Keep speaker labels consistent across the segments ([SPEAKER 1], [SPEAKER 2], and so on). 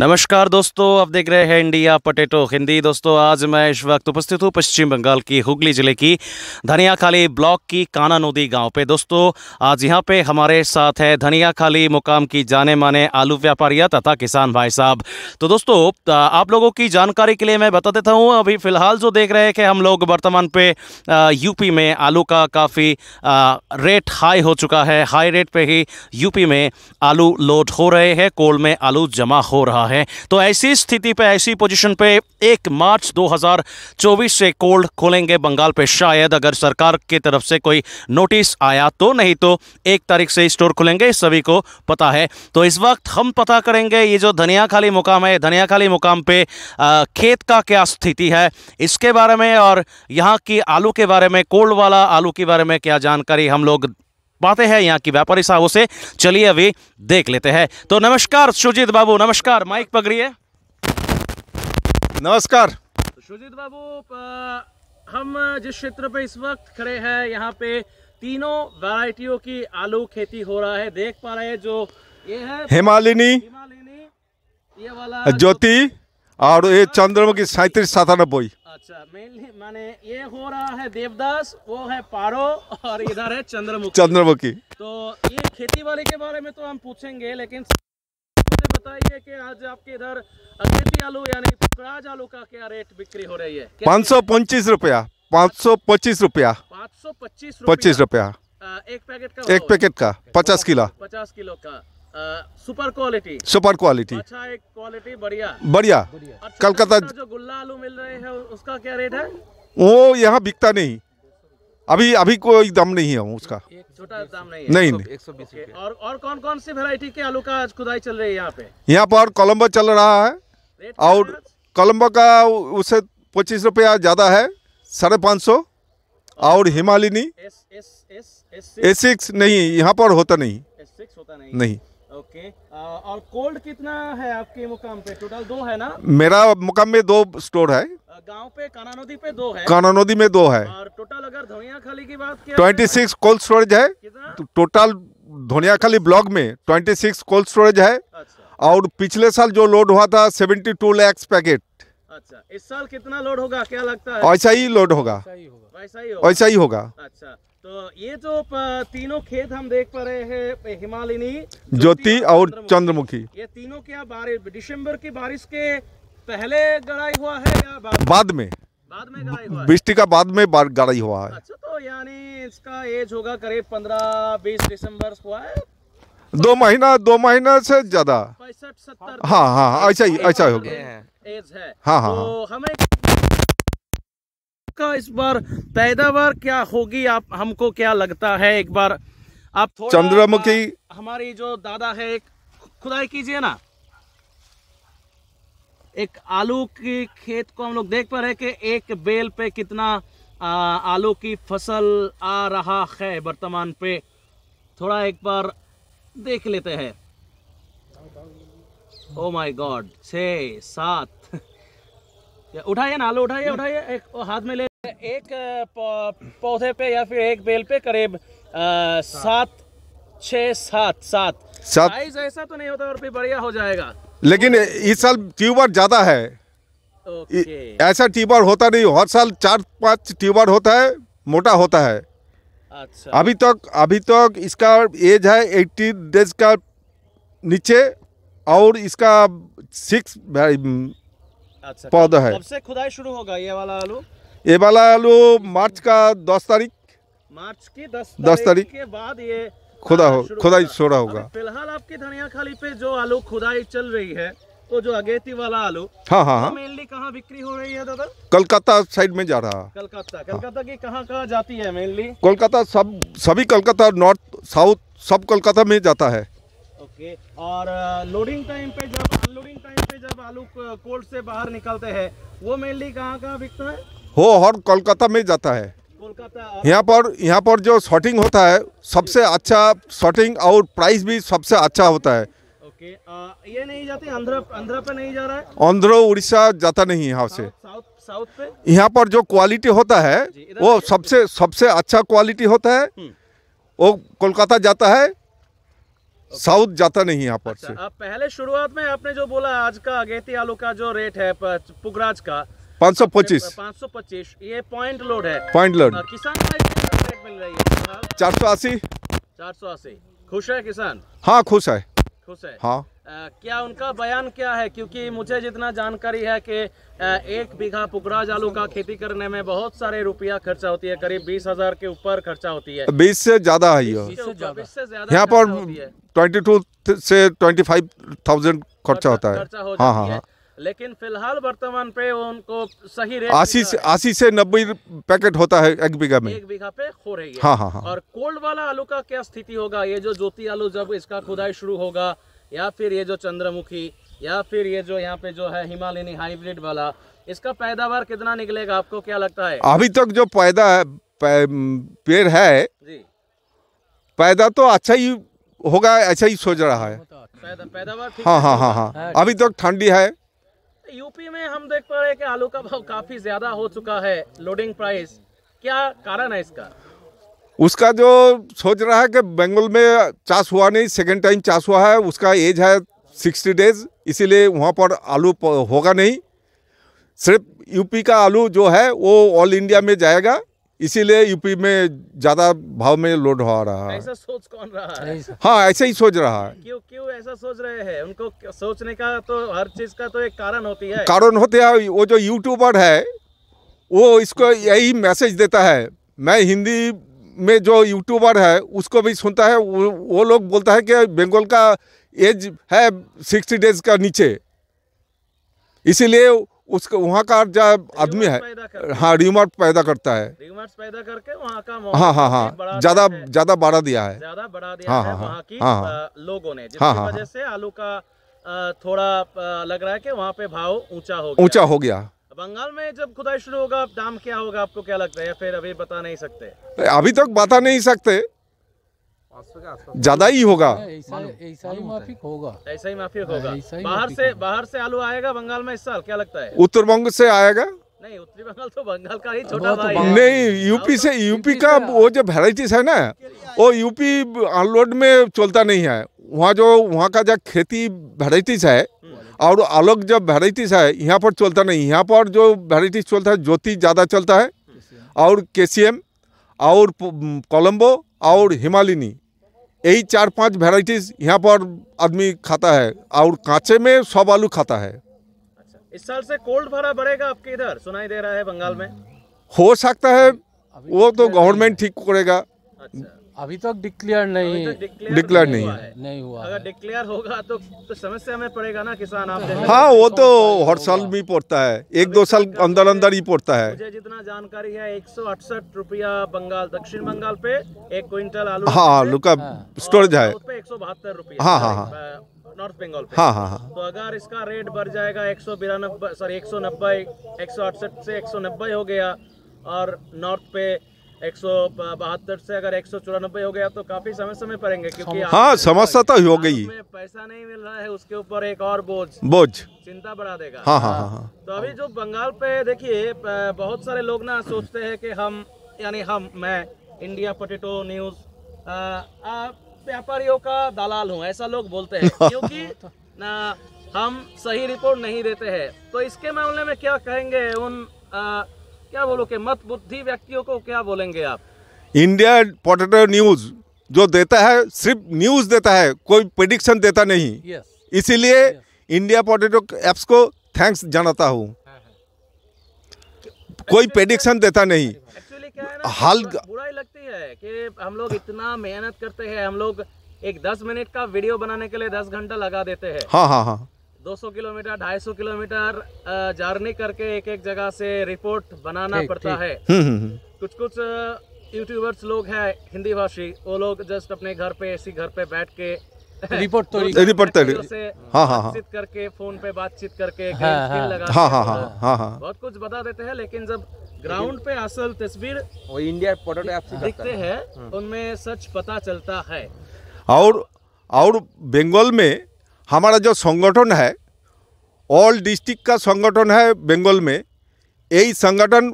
[SPEAKER 1] नमस्कार दोस्तों आप देख रहे हैं इंडिया पोटेटो हिंदी दोस्तों आज मैं इस वक्त उपस्थित हूँ पश्चिम बंगाल की हुगली जिले की धनियाखाली ब्लॉक की काना नदी गाँव पे दोस्तों आज यहाँ पे हमारे साथ है धनियाखाली मुकाम की जाने माने आलू व्यापारिया तथा किसान भाई साहब तो दोस्तों आप लोगों की जानकारी के लिए मैं बता देता हूँ अभी फिलहाल जो देख रहे हैं कि हम लोग वर्तमान पे यूपी में आलू का काफ़ी रेट हाई हो चुका है हाई रेट पर ही यूपी में आलू लोड हो रहे हैं कोल में आलू जमा हो रहा है है तो ऐसी स्थिति पे ऐसी पोजीशन पे एक मार्च 2024 से कोल्ड खोलेंगे बंगाल पे शायद अगर सरकार की तरफ से कोई नोटिस आया तो नहीं तो एक तारीख से स्टोर खुलेंगे सभी को पता है तो इस वक्त हम पता करेंगे ये जो धनियाखाली मुकाम है धनियाखाली मुकाम पे आ, खेत का क्या स्थिति है इसके बारे में और यहाँ की आलू के बारे में कोल्ड वाला आलू के बारे में क्या जानकारी हम लोग बातें हैं यहाँ की व्यापारी साहब से चलिए अभी देख लेते हैं तो नमस्कार सुजीत बाबू नमस्कार माइक पकड़िए नमस्कार सुजीत बाबू हम जिस क्षेत्र पे इस वक्त खड़े हैं यहाँ पे तीनों वैरायटियों की आलू खेती हो रहा है देख पा रहे हैं जो ये है हिमालिनी
[SPEAKER 2] हिमालिनी ये वाला ज्योति और ये चंद्रमा की सैंतीस सतानबे अच्छा मेनली
[SPEAKER 1] माने ये हो रहा है देवदास वो है पारो और इधर है चंद्रमुखी चंद्रमुखी तो ये खेती बाड़ी के बारे में तो हम पूछेंगे लेकिन मुझे बताइए कि आज आपके इधर अगेती आलू यानी पुकराज आलू का क्या रेट बिक्री हो रही है
[SPEAKER 2] पाँच सौ पच्चीस रुपया पाँच सौ पच्चीस रुपया पाँच सौ पच्चीस पच्चीस रुपया एक पैकेट का एक पैकेट का पचास किलो पचास किलो का
[SPEAKER 1] सुपर क्वालिटी
[SPEAKER 2] सुपर क्वालिटी अच्छा एक क्वालिटी बढ़िया बढ़िया अच्छा, कलकत्ता जो गुल्ला आलू मिल
[SPEAKER 1] रहे हैं उसका क्या रेट है
[SPEAKER 2] वो यहाँ बिकता नहीं अभी अभी कोई दम नहीं है उसका छोटा
[SPEAKER 1] दाम नहीं है नहीं, नहीं। एक सौ बीस और और कौन कौन सी वेराइटी के आलू का आज खुदाई चल रही है यहाँ पे
[SPEAKER 2] यहाँ पर कोलम्बो चल रहा है और कोलम्बो का उसे पच्चीस रुपया ज़्यादा है साढ़े पाँच सौ और हिमालिनी
[SPEAKER 1] एस
[SPEAKER 2] सिक्स नहीं यहाँ पर होता नहीं होता नहीं ओके
[SPEAKER 1] और कोल्ड कितना है आपके मुकाम पे टोटल
[SPEAKER 2] दो है ना मेरा मुकाम में दो स्टोर है गांव पे काना नदी पे दो है काना नदी में दो है और टोटल अगर धनिया खाली की बात ट्वेंटी सिक्स कोल्ड स्टोरेज है टोटल तो धोनिया खाली ब्लॉक में ट्वेंटी सिक्स कोल्ड स्टोरेज है अच्छा। और पिछले साल जो लोड हुआ था सेवेंटी टू लैक्स पैकेट अच्छा इस साल
[SPEAKER 1] कितना लोड होगा क्या लगता है ऐसा ही
[SPEAKER 2] लोड होगा ऐसा ही होगा ऐसा ही होगा अच्छा
[SPEAKER 1] तो ये जो तीनों खेत हम देख पा रहे हैं हिमालिनी
[SPEAKER 2] ज्योति और चंद्रमुखी
[SPEAKER 1] ये तीनों क्या बारिश दिसंबर की बारिश के पहले गड़ाई हुआ है या
[SPEAKER 2] बाद, बाद में बाद में गड़ाई का बाद में गड़ाई हुआ है अच्छा तो यानी
[SPEAKER 1] इसका एज होगा करीब पंद्रह बीस दिसंबर हुआ है
[SPEAKER 2] दो महीना दो महीना से ज्यादा
[SPEAKER 1] हाँ हाँ ऐसा हाँ, अच्छा ही ऐसा अच्छा होगा हाँ हाँ, तो हाँ हमें का इस बार पैदावार क्या होगी आप हमको क्या लगता है एक बार आप चंद्रमुखी हमारी जो दादा है एक खुदाई कीजिए ना एक आलू की खेत को हम लोग देख पा रहे कि एक बेल पे कितना आलू की फसल आ रहा है वर्तमान पे थोड़ा एक बार देख लेते हैं ओ माई गॉड छे सात उठाइए नालो उठाइए उठाइए एक हाथ में ले एक पौधे पे या फिर एक बेल पे करीब सात छः सात सात साइज ऐसा तो नहीं होता और भी बढ़िया हो जाएगा
[SPEAKER 2] लेकिन इस साल ट्यूबर ज़्यादा है ऐसा ट्यूबर होता नहीं हर साल चार पांच ट्यूबर होता है मोटा होता है अच्छा अभी तक अभी तक इसका एज है एट्टी डेज का नीचे और इसका सिक्स अच्छा, तो पौधा है
[SPEAKER 1] से खुदाई शुरू होगा ये वाला आलू
[SPEAKER 2] ये वाला आलू मार्च का दस तारीख
[SPEAKER 1] मार्च की दस दस तारीख के बाद ये खुदा हो खुदाई छोड़ा होगा फिलहाल आपकी धनिया खाली पे जो आलू खुदाई चल रही है तो जो अगेती वाला आलू हाँ हाँ तो मेनली हाँ। कहाँ बिक्री हो रही है दादा
[SPEAKER 2] कलकत्ता साइड में जा रहा
[SPEAKER 1] कलकत्ता कलकत्ता की कहाँ कहाँ जाती है मेनली
[SPEAKER 2] कोलकाता सब सभी कलकत्ता नॉर्थ साउथ सब कोलकाता में जाता है
[SPEAKER 1] ओके और लोडिंग uh, टाइम पे जब अनलोडिंग टाइम पे जब आलू कोल्ड से बाहर निकलते हैं वो मेनली कहाँ कहाँ बिकता है
[SPEAKER 2] हो और कोलकाता में जाता है
[SPEAKER 1] कोलकाता
[SPEAKER 2] यहाँ पर यहाँ पर जो शॉटिंग होता है सबसे अच्छा शॉटिंग और प्राइस भी सबसे अच्छा होता है ये
[SPEAKER 1] नहीं आंध्र पे नहीं
[SPEAKER 2] जा रहा है आंध्र उड़ीसा जाता नहीं यहाँ से यहाँ पर जो क्वालिटी होता है वो सबसे सबसे अच्छा क्वालिटी होता है हम्म। वो कोलकाता जाता है साउथ जाता नहीं यहाँ पर अच्छा, से
[SPEAKER 1] पहले शुरुआत में आपने जो बोला आज का अगेती आलू का जो रेट है पुगराज का पाँच सौ पच्चीस पाँच सौ पच्चीस ये पॉइंट लोड है पॉइंट लोड किसान रेट मिल
[SPEAKER 2] रही है चार सौ अस्सी
[SPEAKER 1] चार सौ अस्सी खुश है किसान हाँ खुश है खुश है हाँ आ, क्या उनका बयान क्या है क्योंकि मुझे जितना जानकारी है कि एक बीघा पुकराज आलू का खेती करने में बहुत सारे रुपया खर्चा होती है करीब बीस हजार के ऊपर खर्चा होती है बीस से ज्यादा है यहाँ पर
[SPEAKER 2] ट्वेंटी टू से ट्वेंटी फाइव थाउजेंड खर्चा होता है हाँ, हाँ,
[SPEAKER 1] लेकिन फिलहाल वर्तमान पे उनको सही रेट आशी से
[SPEAKER 2] आशी से नब्बे पैकेट होता है एक बीघा में एक
[SPEAKER 1] बीघा पे हो रही है हाँ हाँ हाँ और कोल्ड वाला आलू का क्या स्थिति होगा ये जो ज्योति आलू जब इसका खुदाई शुरू होगा या फिर ये जो चंद्रमुखी या फिर ये जो यहाँ पे जो है हिमालयनी हाइब्रिड वाला इसका पैदावार कितना निकलेगा आपको क्या लगता है अभी
[SPEAKER 2] तक जो पैदा पेड़ है पैदा तो अच्छा ही होगा ऐसा ही सोच रहा है पैदा,
[SPEAKER 1] पैदावार हाँ हाँ, हाँ हाँ हाँ अभी
[SPEAKER 2] तक ठंडी है
[SPEAKER 1] यूपी में हम देख पा रहे हैं कि आलू का भाव काफी ज्यादा हो चुका है लोडिंग प्राइस क्या कारण है इसका
[SPEAKER 2] उसका जो सोच रहा है कि बंगाल में चास हुआ नहीं सेकेंड टाइम चास हुआ है उसका एज है सिक्सटी डेज इसीलिए वहाँ पर आलू होगा नहीं सिर्फ यूपी का आलू जो है वो ऑल इंडिया में जाएगा इसीलिए यूपी में ज़्यादा भाव में लोड हो रहा है ऐसा सोच कौन रहा है हाँ ऐसे ही सोच रहा है क्यों क्यों ऐसा सोच रहे हैं
[SPEAKER 1] उनको सोचने का तो हर चीज़ का तो एक कारण होती है कारण
[SPEAKER 2] होते हैं वो जो यूट्यूबर है वो इसको यही मैसेज देता है मैं हिंदी में जो यूट्यूबर है उसको भी सुनता है वो, वो लोग बोलता है कि बंगाल का एज है सिक्सटी डेज का नीचे इसीलिए उसके वहाँ का जो आदमी है हाँ रीमार्ट पैदा करता है हाँ, पैदा करके वहाँ का हाँ हाँ हाँ ज्यादा ज्यादा बढ़ा दिया है ज्यादा बढ़ा दिया हाँ, है हाँ, हाँ की हाँ, हाँ। लोगों ने जिसकी हाँ, वजह से आलू का थोड़ा
[SPEAKER 1] लग रहा है कि वहाँ पे भाव ऊंचा हो गया ऊंचा हो गया
[SPEAKER 2] बंगाल में जब खुदाई
[SPEAKER 1] शुरू होगा दाम क्या होगा आपको क्या लगता है या फिर अभी बता नहीं सकते
[SPEAKER 2] अभी तक बता नहीं सकते
[SPEAKER 1] ज्यादा ही होगा ऐसा ही होगा ऐसा ही हाँ, होगा बाहर से बाहर से आलू आएगा बंगाल में इस साल क्या लगता है
[SPEAKER 2] उत्तर बंग से आएगा नहीं उत्तरी
[SPEAKER 1] बंगाल तो बंगाल का ही छोटा भाई है
[SPEAKER 2] नहीं यूपी से तो- यूपी का वो जो वेराइटीज है ना
[SPEAKER 1] वो यूपी
[SPEAKER 2] अनलोड में चलता नहीं है वहाँ जो वहाँ का जो खेती वेराइटीज है हम्म। और अलग जब वेराइटीज है यहाँ पर चलता नहीं यहाँ पर जो वेराइटीज चलता है ज्योति ज़्यादा चलता है और के और कोलम्बो और हिमालिनी यही चार पांच वेराइटीज यहाँ पर आदमी खाता है और कांचे में सब आलू खाता है अच्छा,
[SPEAKER 1] इस साल से कोल्ड भरा बढ़ेगा आपके इधर सुनाई दे रहा है बंगाल में
[SPEAKER 2] हो सकता है वो तो गवर्नमेंट ठीक करेगा
[SPEAKER 1] अच्छा। अभी तक तो डिक्लेयर नहीं डिक्लेयर तो तो नहीं हुआ है नहीं हुआ अगर डिक्लेयर होगा तो, तो समस्या में पड़ेगा ना किसान आप हाँ वो तो
[SPEAKER 2] हर साल भी पड़ता है एक दो साल अंदर अंदर ही पड़ता है मुझे जितना
[SPEAKER 1] जानकारी है एक सौ अड़सठ रुपया बंगाल दक्षिण बंगाल पे एक क्विंटल आलू हाँ आलू का
[SPEAKER 2] स्टोरेज हाँ। हाँ, है एक सौ बहत्तर रुपया हाँ हाँ हाँ नॉर्थ बंगाल पे हाँ हाँ हाँ
[SPEAKER 1] तो अगर इसका रेट बढ़ जाएगा एक सौ बिरानबे सॉरी एक सौ नब्बे एक सौ अड़सठ से एक सौ नब्बे हो गया और नॉर्थ पे एक से अगर एक हो गया तो काफी समस्या में पड़ेंगे क्योंकि हाँ
[SPEAKER 2] समस्या तो, तो हो गई पैसा
[SPEAKER 1] नहीं मिल रहा है उसके ऊपर एक और बोझ बोझ चिंता बढ़ा देगा हाँ हाँ हाँ, हाँ। तो अभी जो बंगाल पे देखिए बहुत सारे लोग ना सोचते हैं कि हम यानी हम मैं इंडिया पोटेटो न्यूज व्यापारियों का दलाल हूँ ऐसा लोग बोलते है हाँ, क्यूँकी हाँ, हम सही रिपोर्ट नहीं देते है तो इसके मामले में क्या कहेंगे उन क्या बोलो मत बुद्धि व्यक्तियों को क्या बोलेंगे आप
[SPEAKER 2] इंडिया पोटेटो न्यूज जो देता है सिर्फ न्यूज देता है कोई प्रडिक्शन देता नहीं yes. इसीलिए yes. इंडिया पोटेटो एप्स को थैंक्स जानता हूँ हाँ, हाँ। कोई प्रेडिक्शन देता नहीं
[SPEAKER 1] हाल बुराई लगती है कि हम लोग इतना मेहनत करते हैं हम लोग एक दस मिनट का वीडियो बनाने के लिए दस घंटा लगा देते हैं हाँ हाँ हाँ 200 किलोमीटर 250 किलोमीटर जर्नी करके एक एक जगह से रिपोर्ट बनाना पड़ता है कुछ कुछ यूट्यूबर्स लोग हैं हिंदी भाषी वो लोग जस्ट अपने घर पे ऐसी घर पे बैठ के रिपोर्ट तो रिपोर्ट तो हाँ हाँ, हाँ। करके फोन पे बातचीत करके हाँ हाँ।, हाँ हाँ हाँ, हाँ हाँ बहुत कुछ बता देते हैं लेकिन जब ग्राउंड पे असल तस्वीर इंडिया दिखते हैं हम्म। उनमें सच पता चलता है
[SPEAKER 2] और और बंगाल में हमारा जो संगठन है ऑल डिस्ट्रिक्ट का संगठन है बंगाल में यही संगठन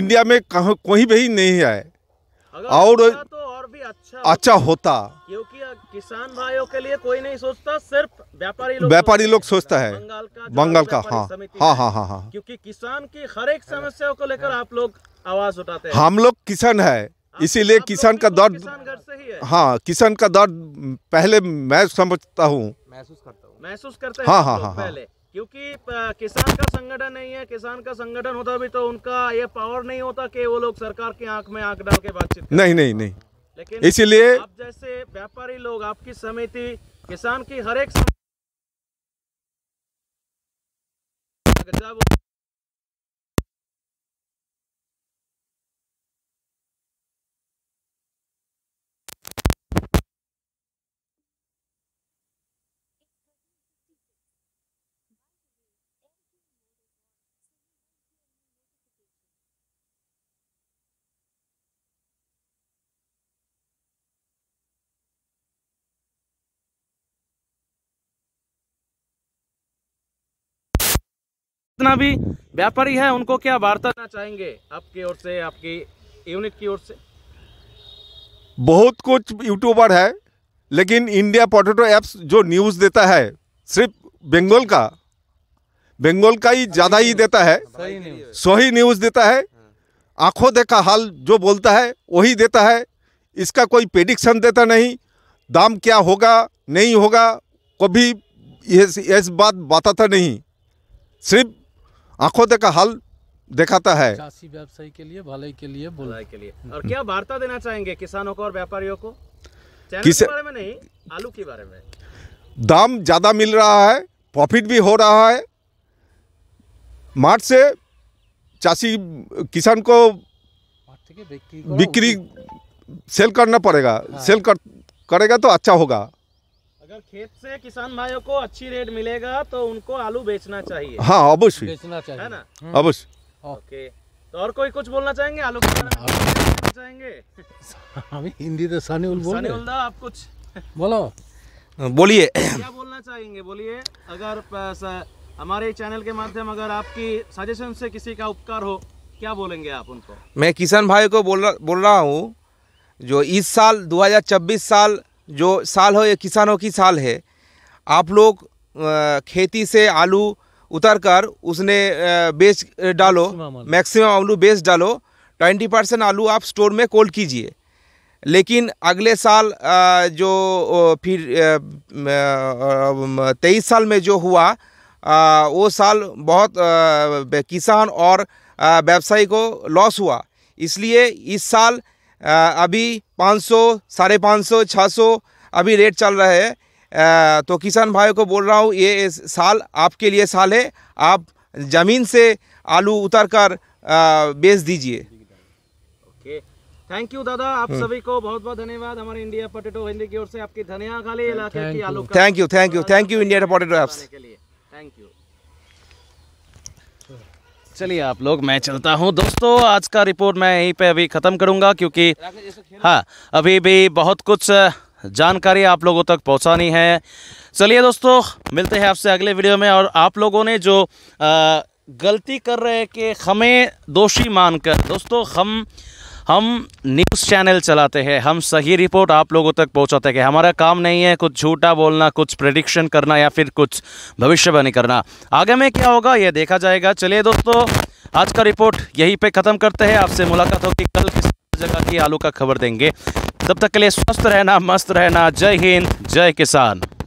[SPEAKER 2] इंडिया में कहीं कहीं भी नहीं है और अच्छा तो और भी अच्छा होता। अच्छा होता
[SPEAKER 1] क्योंकि किसान भाइयों के लिए कोई नहीं सोचता सिर्फ व्यापारी लोग व्यापारी लोग सोचता है बंगाल का बंगाल का हाँ हाँ हाँ हाँ हाँ क्योंकि किसान की हर एक हाँ। समस्याओं को लेकर आप लोग आवाज उठाते हैं हम लोग
[SPEAKER 2] किसान है इसीलिए किसान का तो दर्द हाँ किसान का दर्द पहले मैं समझता हूँ महसूस करता
[SPEAKER 1] हूँ महसूस करते
[SPEAKER 2] हैं हाँ, हाँ, हाँ, हाँ,
[SPEAKER 1] पहले क्योंकि किसान का संगठन नहीं है किसान का संगठन होता भी तो उनका ये पावर नहीं होता कि वो लोग सरकार की आंख में आंख डाल के
[SPEAKER 2] बातचीत नहीं नहीं नहीं
[SPEAKER 1] लेकिन इसीलिए आप जैसे व्यापारी लोग आपकी समिति किसान की हर एक जितना भी व्यापारी है उनको क्या वार्ता देना चाहेंगे आपकी ओर से आपकी यूनिट की ओर से
[SPEAKER 2] बहुत कुछ यूट्यूबर है लेकिन इंडिया पोटेटो एप्स जो न्यूज़ देता है सिर्फ बंगाल का बंगाल का ही ज़्यादा ही देता है सही न्यूज़ देता है आंखों देखा हाल जो बोलता है वही देता है इसका कोई प्रेडिक्शन देता नहीं दाम क्या होगा नहीं होगा कभी ये इस बात बताता नहीं सिर्फ आंखों देखा हाल दिखाता है
[SPEAKER 1] व्यवसायी के लिए भलाई के लिए भलाई के लिए और क्या वार्ता देना चाहेंगे किसानों को और व्यापारियों को किस बारे में नहीं आलू के बारे में
[SPEAKER 2] दाम ज़्यादा मिल रहा है प्रॉफिट भी हो रहा है मार्च से चासी किसान को बिक्री सेल करना पड़ेगा हाँ। सेल कर, करेगा तो अच्छा होगा
[SPEAKER 1] खेत से किसान भाइयों को अच्छी रेट मिलेगा तो उनको आलू बेचना चाहिए हाँ अवश्य बेचना चाहिए है ना हम्म। अवश्य हाँ। ओके तो और कोई कुछ बोलना चाहेंगे आलू के हाँ। चाहेंगे हिंदी तो सानी उल बोल सानी आप कुछ बोलो हाँ, बोलिए क्या बोलना चाहेंगे बोलिए अगर हमारे चैनल के माध्यम अगर आपकी सजेशन से किसी का उपकार हो क्या बोलेंगे आप उनको
[SPEAKER 2] मैं किसान भाई को बोल रहा बोल रहा हूँ जो इस साल 2026 साल जो साल हो ये किसानों की साल है आप लोग खेती से आलू उतर कर उसने बेच डालो मैक्सिमम आलू बेच डालो ट्वेंटी परसेंट आलू आप स्टोर में कोल्ड कीजिए लेकिन अगले साल जो फिर तेईस साल में जो हुआ वो साल बहुत किसान और व्यवसायी को लॉस हुआ इसलिए इस साल अभी पाँच सौ साढ़े पाँच सौ छः सौ अभी रेट चल रहा है तो किसान भाइयों को बोल रहा हूँ ये साल आपके लिए साल है आप ज़मीन से आलू उतार कर बेच दीजिए
[SPEAKER 1] ओके थैंक यू दादा आप हम्म। सभी को बहुत बहुत धन्यवाद हमारे इंडिया पोटेटो हिंदी की ओर से आपकी धनिया खाली इलाके की आलू thank you thank you thank you India potato लिए थैंक यू चलिए आप लोग मैं चलता हूँ दोस्तों आज का रिपोर्ट मैं यहीं पे अभी ख़त्म करूँगा क्योंकि हाँ अभी भी बहुत कुछ जानकारी आप लोगों तक पहुंचानी है चलिए दोस्तों मिलते हैं आपसे अगले वीडियो में और आप लोगों ने जो आ, गलती कर रहे हैं कि हमें दोषी मानकर दोस्तों हम हम न्यूज़ चैनल चलाते हैं हम सही रिपोर्ट आप लोगों तक पहुंचाते हैं हमारा काम नहीं है कुछ झूठा बोलना कुछ प्रडिक्शन करना या फिर कुछ भविष्यवाणी करना आगे में क्या होगा ये देखा जाएगा चलिए दोस्तों आज का रिपोर्ट यहीं पे ख़त्म करते हैं आपसे मुलाकात होगी कल किस जगह की आलू का खबर देंगे तब तक के लिए स्वस्थ रहना मस्त रहना जय हिंद जय किसान